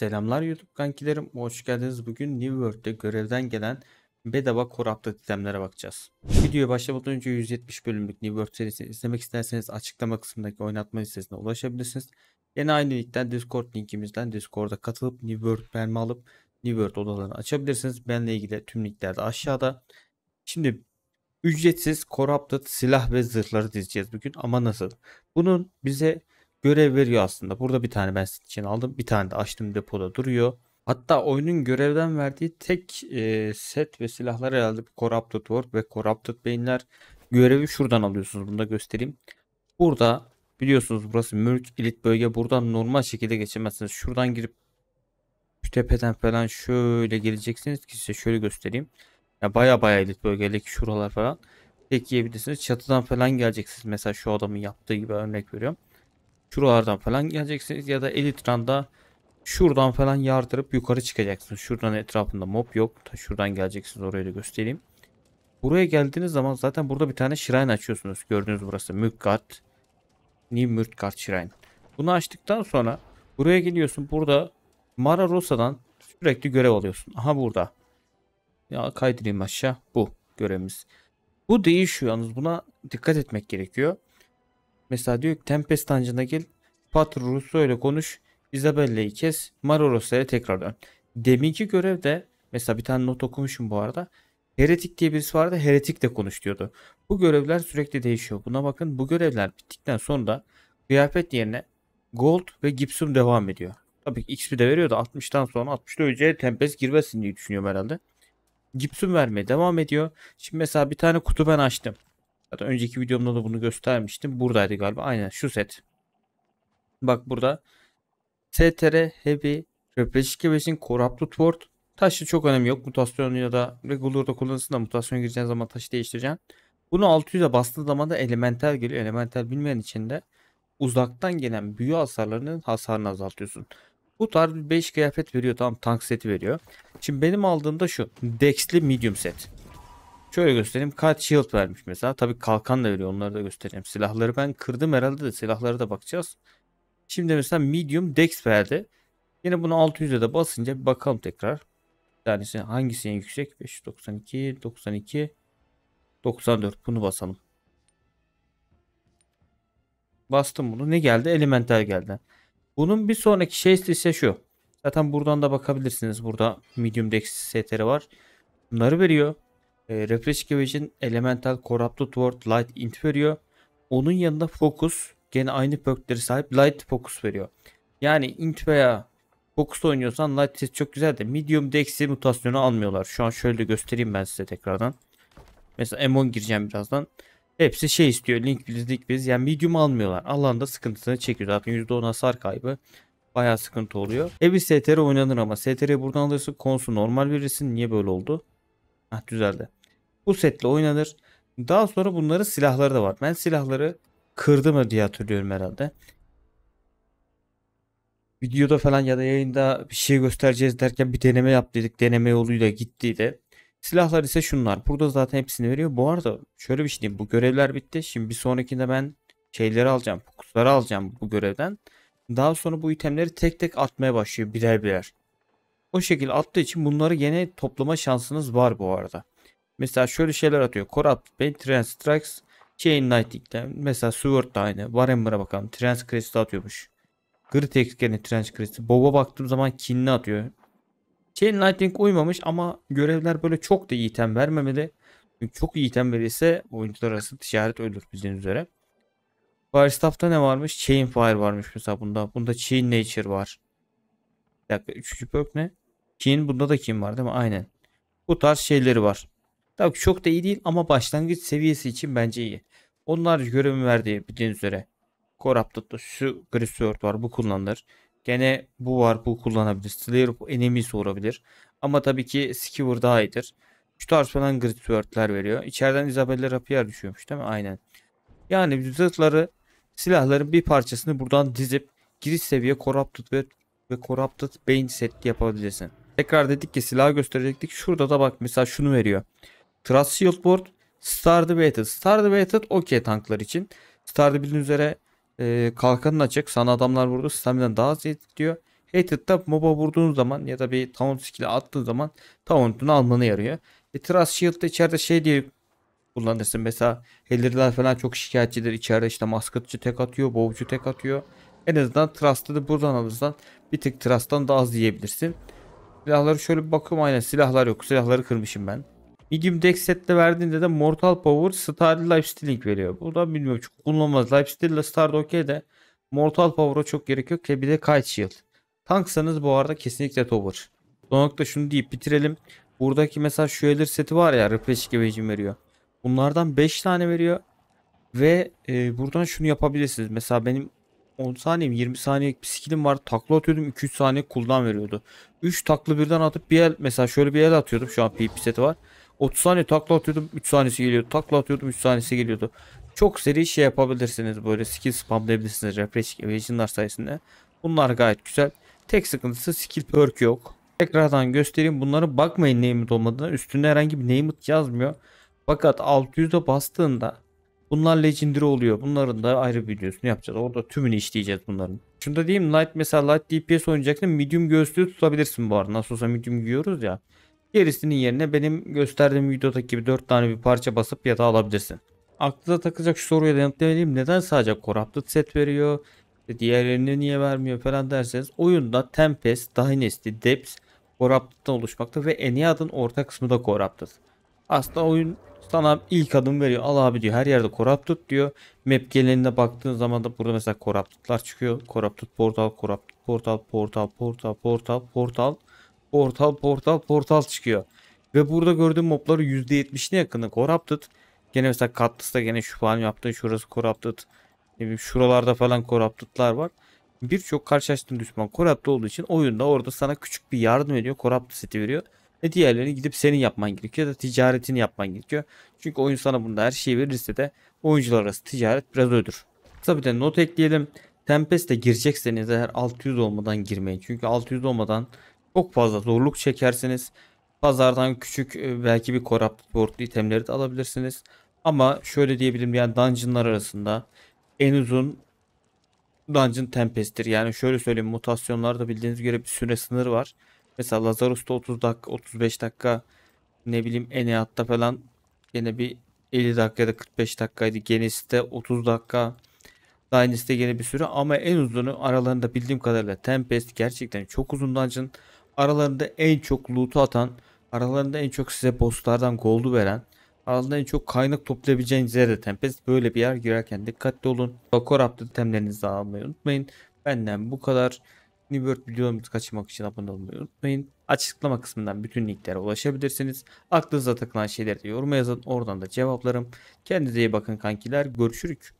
Selamlar YouTube kankilerim. Hoş geldiniz. Bugün New World'de görevden gelen bedava core update bakacağız. Videoya başlamadan önce 170 bölümlük New World serisini izlemek isterseniz açıklama kısmındaki oynatma listesine ulaşabilirsiniz. Yine aynı linkten Discord linkimizden Discord'a katılıp New World permi alıp New World odalarını açabilirsiniz. Benle ilgili tüm linkler de aşağıda. Şimdi ücretsiz core silah ve zırhları dizeceğiz bugün ama nasıl? Bunun bize görev veriyor aslında. Burada bir tane ben için aldım. Bir tane de açtım depoda duruyor. Hatta oyunun görevden verdiği tek e, set ve silahlar herhalde Corrupted World ve Corrupted Beyinler. Görevi şuradan alıyorsunuz. Bunu da göstereyim. Burada biliyorsunuz burası mülk elit bölge. Buradan normal şekilde geçemezsiniz. Şuradan girip şu tepeden falan şöyle geleceksiniz ki size şöyle göstereyim. Ya baya baya elit bölgelik şuralar falan. Tek Çatıdan falan geleceksiniz. Mesela şu adamın yaptığı gibi örnek veriyorum şuralardan falan geleceksiniz ya da Elitran'da şuradan falan yardırıp yukarı çıkacaksınız. Şuradan etrafında mob yok. Ta şuradan geleceksiniz orayı da göstereyim. Buraya geldiğiniz zaman zaten burada bir tane shrine açıyorsunuz. Gördüğünüz burası Mükkat. New Mürtgat Shrine. Bunu açtıktan sonra buraya gidiyorsun Burada Mara Rosa'dan sürekli görev alıyorsun. Aha burada. Ya kaydırayım aşağı. Bu görevimiz. Bu değişiyor yalnız buna dikkat etmek gerekiyor. Mesela diyor ki Tempest Dungeon'a gel. Patro Russo ile konuş. Isabella'yı kes. Marorosa'ya tekrar dön. Deminki görevde mesela bir tane not okumuşum bu arada. Heretik diye birisi vardı. Heretik de konuş diyordu. Bu görevler sürekli değişiyor. Buna bakın bu görevler bittikten sonra kıyafet yerine Gold ve Gipsum devam ediyor. Tabii ki XP de veriyordu. 60'tan sonra 60'da önce Tempest girmesin diye düşünüyorum herhalde. Gipsum vermeye devam ediyor. Şimdi mesela bir tane kutu ben açtım. Zaten önceki videomda da bunu göstermiştim. Buradaydı galiba. Aynen şu set. Bak burada. STR Heavy Refresh Kebeş'in Corrupted Word. Taşı çok önemli yok. Mutasyon ya da Regular'da kullanırsın da mutasyon gireceğin zaman taşı değiştireceksin. Bunu 600'e bastığı zaman da elemental geliyor. Elemental bilmeyen için de uzaktan gelen büyü hasarlarının hasarını azaltıyorsun. Bu tarz 5 kıyafet veriyor. Tamam tank seti veriyor. Şimdi benim aldığımda şu. Dex'li medium set. Şöyle göstereyim. Kaç shield vermiş mesela. Tabi kalkan da veriyor. Onları da göstereyim. Silahları ben kırdım herhalde de silahlara da bakacağız. Şimdi mesela medium dex verdi. Yine bunu 600'e de basınca bir bakalım tekrar. Yani hangisi en yüksek? 592, 92, 94. Bunu basalım. Bastım bunu. Ne geldi? Elemental geldi. Bunun bir sonraki şey ise şu. Zaten buradan da bakabilirsiniz. Burada medium dex setleri var. Bunları veriyor e, ee, Refresh Gavage'in Elemental Corrupted World Light Int veriyor. Onun yanında Focus gene aynı perkleri sahip Light Focus veriyor. Yani Int veya Focus oynuyorsan Light sesi çok güzel de Medium Dex'i mutasyonu almıyorlar. Şu an şöyle göstereyim ben size tekrardan. Mesela M10 gireceğim birazdan. Hepsi şey istiyor link biz link biz yani medium almıyorlar. Allah'ın da sıkıntısını çekiyor. Zaten %10 hasar kaybı baya sıkıntı oluyor. E bir STR oynanır ama STR buradan alırsın konusu normal birisin. Niye böyle oldu? Ah düzeldi. Bu setle oynanır. Daha sonra bunların silahları da var. Ben silahları kırdım diye hatırlıyorum herhalde. Videoda falan ya da yayında bir şey göstereceğiz derken bir deneme yap Deneme yoluyla gittiydi. Silahlar ise şunlar. Burada zaten hepsini veriyor. Bu arada şöyle bir şey diyeyim. Bu görevler bitti. Şimdi bir sonrakinde ben şeyleri alacağım. Fokusları alacağım bu görevden. Daha sonra bu itemleri tek tek atmaya başlıyor birer birer. O şekilde attığı için bunları yine toplama şansınız var bu arada. Mesela şöyle şeyler atıyor. Corrupt Bane, Trans Strikes, Chain Lightning'den. Mesela Sword da aynı. Warhammer'a bakalım. Trans Crest'i atıyormuş. Grit ekskeni Trans Crest'i. Bob'a baktığım zaman kinli atıyor. Chain Lightning uymamış ama görevler böyle çok da iyi item vermemeli. Çünkü çok iyi item verirse oyuncular arasında ticaret ölür bildiğiniz üzere. Firestaff'ta ne varmış? Chain Fire varmış mesela bunda. Bunda Chain Nature var. Bir dakika. Üçüncü ne? Kin. Bunda da kin var değil mi? Aynen. Bu tarz şeyleri var. Tabii çok da iyi değil ama başlangıç seviyesi için bence iyi. Onlar görevimi verdi bildiğiniz üzere. Corrupted'da şu Gris Sword var bu kullanılır. Gene bu var bu kullanabilir. Slayer enemy sorabilir. Ama tabii ki Skewer daha iyidir. Şu tarz falan Gris Sword'lar veriyor. İçeriden Isabelle Rapier düşüyormuş değil mi? Aynen. Yani zırhları silahların bir parçasını buradan dizip giriş seviye Corrupted ve, ve Corrupted Bane set yapabilirsin. Tekrar dedik ki silah gösterecektik. Şurada da bak mesela şunu veriyor. Trust Shield Board, Star Debated. Star Debated okey tanklar için. Star bildiğiniz üzere e, kalkanın açık. Sana adamlar vurdu. Stamina'dan daha az diyor. Hated'da mob'a vurduğun zaman ya da bir taunt skill'i attığın zaman taunt'unu almanı yarıyor. E, Trust Shield'da içeride şey diye kullanırsın. Mesela Heller'ler falan çok şikayetçidir. İçeride işte maskatçı tek atıyor, boğucu tek atıyor. En azından Trust'ı da buradan alırsan bir tık Trust'tan daha az diyebilirsin. Silahları şöyle bir bakıyorum aynen silahlar yok. Silahları kırmışım ben. Medium Dex setle verdiğinde de Mortal Power Starly Lifestealing veriyor. Bu da bilmiyorum çok kullanılmaz. Lifesteal ile Star okey de Mortal Power'a çok gerek yok. Bir de Kite Shield. Tanksanız bu arada kesinlikle Tower. Son nokta şunu deyip bitirelim. Buradaki mesela şu elir seti var ya Refresh gibi hecim veriyor. Bunlardan 5 tane veriyor. Ve e, buradan şunu yapabilirsiniz. Mesela benim 10 saniyem 20 saniyelik bir skillim var. Takla atıyordum 200 saniye kuldan veriyordu. 3 taklı birden atıp bir el mesela şöyle bir el atıyordum. Şu an PP seti var. 30 saniye takla atıyordum 3 saniyesi geliyordu. Takla atıyordum 3 saniyesi geliyordu. Çok seri şey yapabilirsiniz böyle skill spamlayabilirsiniz refresh evasionlar sayesinde. Bunlar gayet güzel. Tek sıkıntısı skill perk yok. Tekrardan göstereyim bunları. bakmayın neymet olmadığına. Üstünde herhangi bir neymet yazmıyor. Fakat 600'e bastığında bunlar legendary oluyor. Bunların da ayrı bir videosunu yapacağız. Orada tümünü işleyeceğiz bunların. Şunu da diyeyim light mesela light DPS oynayacaksın medium göğüslüğü tutabilirsin bu arada. Nasıl olsa medium giyiyoruz ya. Gerisinin yerine benim gösterdiğim videodaki gibi 4 tane bir parça basıp yatağa alabilirsin. Aklına takacak şu soruya da yanıtlayayım. Neden sadece Corrupted set veriyor? Diğerlerini niye vermiyor falan derseniz oyunda Tempest, Dynasty, Depths Corrupted'dan oluşmakta ve Ennead'ın orta kısmı da Corrupted. Aslında oyun sana ilk adım veriyor. Al abi diyor her yerde Corrupted diyor. Map gelenine baktığın zaman da burada mesela Corrupted'lar çıkıyor. Corrupted portal, Corrupted portal, portal, portal, portal, portal. portal portal portal portal çıkıyor. Ve burada gördüğüm mobları %70'ine yakını Corrupted. Gene mesela Cutlass'ta gene şu falan yaptığı şurası Corrupted. şuralarda falan Corrupted'lar var. Birçok karşılaştığın düşman Corrupted olduğu için oyunda orada sana küçük bir yardım ediyor. Corrupted seti veriyor. Ve diğerlerini gidip senin yapman gerekiyor ya da ticaretini yapman gerekiyor. Çünkü oyun sana bunda her şeyi verirse de oyuncular arası ticaret biraz ödür. Kısa bir de not ekleyelim. Tempest'e girecekseniz eğer 600 olmadan girmeyin. Çünkü 600 olmadan çok fazla zorluk çekersiniz. Pazardan küçük e, belki bir corrupt itemleri de alabilirsiniz. Ama şöyle diyebilirim yani dungeonlar arasında en uzun Dungeon Tempest'tir. Yani şöyle söyleyeyim mutasyonlarda bildiğiniz göre bir süre sınırı var. Mesela Lazarus'ta 30 dakika 35 dakika ne bileyim Eneat'ta falan gene bir 50 dakika ya da 45 dakikaydı. Genis'te 30 dakika Dynasty'de gene bir süre ama en uzunu aralarında bildiğim kadarıyla Tempest gerçekten çok uzun dungeon aralarında en çok loot'u atan, aralarında en çok size bosslardan gold'u veren, aralarında en çok kaynak toplayabileceğiniz yerde Tempest böyle bir yer girerken dikkatli olun. Core update temlerinizi almayı unutmayın. Benden bu kadar. New World videolarımızı kaçırmak için abone olmayı unutmayın. Açıklama kısmından bütün linklere ulaşabilirsiniz. Aklınıza takılan şeyleri de yoruma yazın. Oradan da cevaplarım. Kendinize iyi bakın kankiler. Görüşürük.